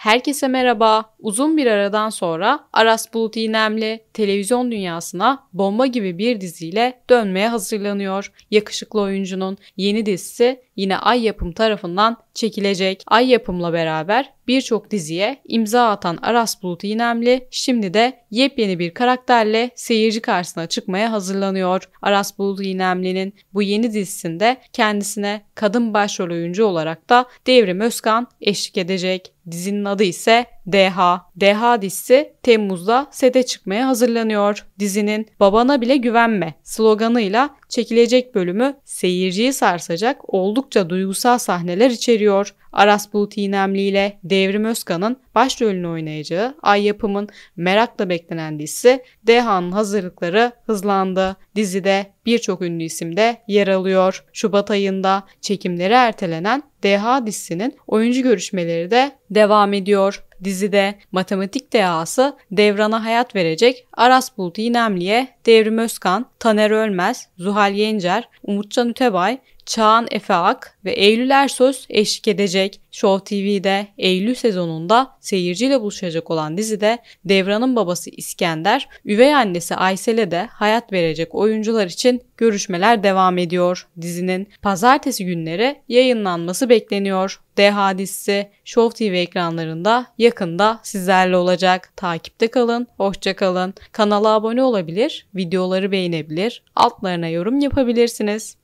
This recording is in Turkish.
Herkese merhaba. Uzun bir aradan sonra Aras Bulut İynemli televizyon dünyasına bomba gibi bir diziyle dönmeye hazırlanıyor. Yakışıklı oyuncunun yeni dizisi yine Ay Yapım tarafından Çekilecek, Ay Yapım'la beraber birçok diziye imza atan Aras Bulut İynemli şimdi de yepyeni bir karakterle seyirci karşısına çıkmaya hazırlanıyor. Aras Bulut İynemli'nin bu yeni dizisinde kendisine kadın başrol oyuncu olarak da Devrim Özkan eşlik edecek. Dizinin adı ise DH. DH dizisi Temmuz'da sete çıkmaya hazırlanıyor. Dizinin Babana Bile Güvenme sloganıyla çekilecek bölümü seyirciyi sarsacak oldukça duygusal sahneler içeriyor. Aras Bulut İynemli ile Devrim Özkan'ın başrolünü oynayacağı Ay Yapım'ın merakla beklenen dizisi Dehan'ın hazırlıkları hızlandı. Dizide birçok ünlü isim de yer alıyor. Şubat ayında çekimleri ertelenen DH dizisinin oyuncu görüşmeleri de devam ediyor. Dizide matematik dehası Devran'a hayat verecek Aras Bulut İynemli'ye Devrim Özkan, Taner Ölmez, Zuhal Yencer, Umutcan Ütebay, Çağan Efe Ak ve Eylül Ersöz eşlik edecek. Show TV'de Eylül sezonunda seyirciyle buluşacak olan dizide Devran'ın babası İskender, üvey annesi Aysel'e de hayat verecek oyuncular için görüşmeler devam ediyor. Dizinin pazartesi günleri yayınlanması bekleniyor. D hadisi Show TV ekranlarında yakında sizlerle olacak. Takipte kalın, Hoşçakalın. Kanala abone olabilir, videoları beğenebilir, altlarına yorum yapabilirsiniz.